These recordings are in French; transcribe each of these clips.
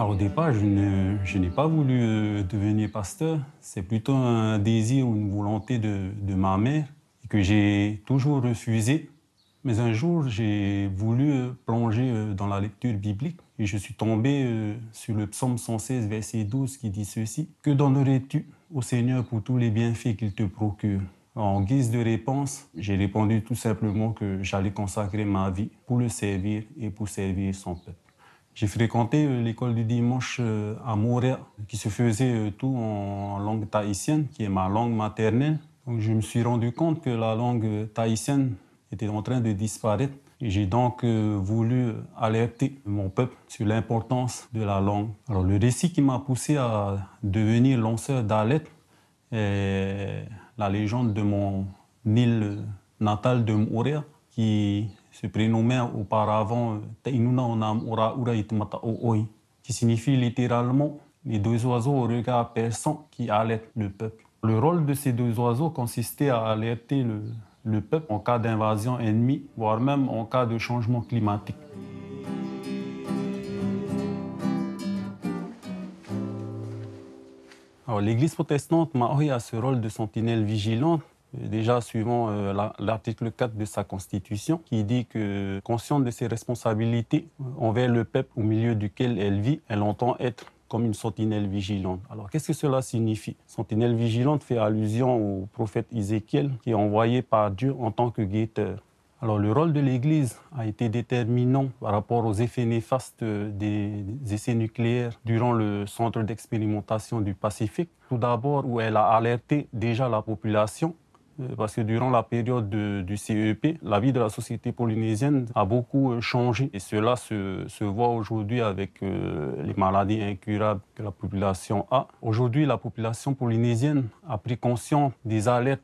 au départ, je n'ai pas voulu euh, devenir pasteur. C'est plutôt un désir ou une volonté de, de ma mère que j'ai toujours refusé. Mais un jour, j'ai voulu euh, plonger euh, dans la lecture biblique et je suis tombé sur le psaume 116, verset 12 qui dit ceci. Que donnerais-tu au Seigneur pour tous les bienfaits qu'il te procure En guise de réponse, j'ai répondu tout simplement que j'allais consacrer ma vie pour le servir et pour servir son peuple. J'ai fréquenté euh, l'école du dimanche euh, à Moria qui se faisait euh, tout en langue tahitienne, qui est ma langue maternelle. Donc je me suis rendu compte que la langue tahitienne était en train de disparaître. J'ai donc voulu alerter mon peuple sur l'importance de la langue. Alors le récit qui m'a poussé à devenir lanceur d'alerte est la légende de mon île natale de Moria qui ce prénommait auparavant Tainuna Oi, qui signifie littéralement les deux oiseaux au regard perçant qui alertent le peuple. Le rôle de ces deux oiseaux consistait à alerter le, peuple en cas d'invasion ennemie, voire même en cas de changement climatique. L'Église protestante Maori a ce rôle de sentinelle vigilante déjà suivant euh, l'article 4 de sa constitution, qui dit que, consciente de ses responsabilités envers le peuple au milieu duquel elle vit, elle entend être comme une sentinelle vigilante. Alors qu'est-ce que cela signifie Sentinelle vigilante fait allusion au prophète Ézéchiel qui est envoyé par Dieu en tant que guetteur. Alors le rôle de l'Église a été déterminant par rapport aux effets néfastes euh, des essais nucléaires durant le centre d'expérimentation du Pacifique. Tout d'abord où elle a alerté déjà la population euh, parce que durant la période du CEP, la vie de la société polynésienne a beaucoup euh, changé. Et cela se, voit aujourd'hui avec euh, les maladies incurables que la population a. Aujourd'hui, la population polynésienne a pris conscience des alertes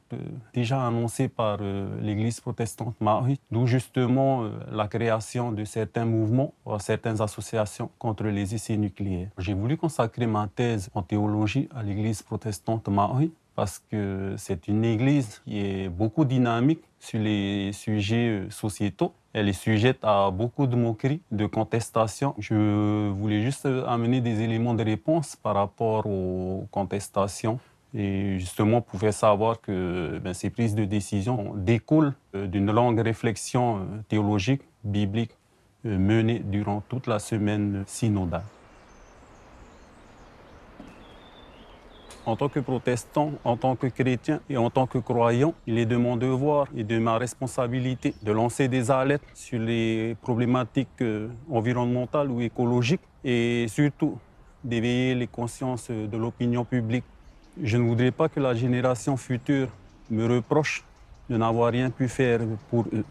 déjà annoncées par l'Église protestante Maori, d'où justement la création de certains mouvements, certaines associations contre les essais nucléaires. J'ai voulu consacrer ma thèse en théologie à l'Église protestante Maori parce que c'est une église qui est beaucoup dynamique sur les sujets euh, sociétaux. Elle est sujette à beaucoup de moqueries, de contestations. Je voulais juste euh, amener des éléments de réponse par rapport aux contestations. Et justement, on pouvait savoir que ben, ces prises de décision découlent euh, d'une longue réflexion théologique, biblique, menée durant toute la semaine synodale. En tant que protestant, en tant que chrétien et en tant que croyant, il est de mon devoir et de ma responsabilité de lancer des alertes sur les problématiques euh, environnementales ou écologiques et surtout d'éveiller les consciences de l'opinion publique. Je ne voudrais pas que la génération future me reproche de n'avoir rien pu faire pour eux.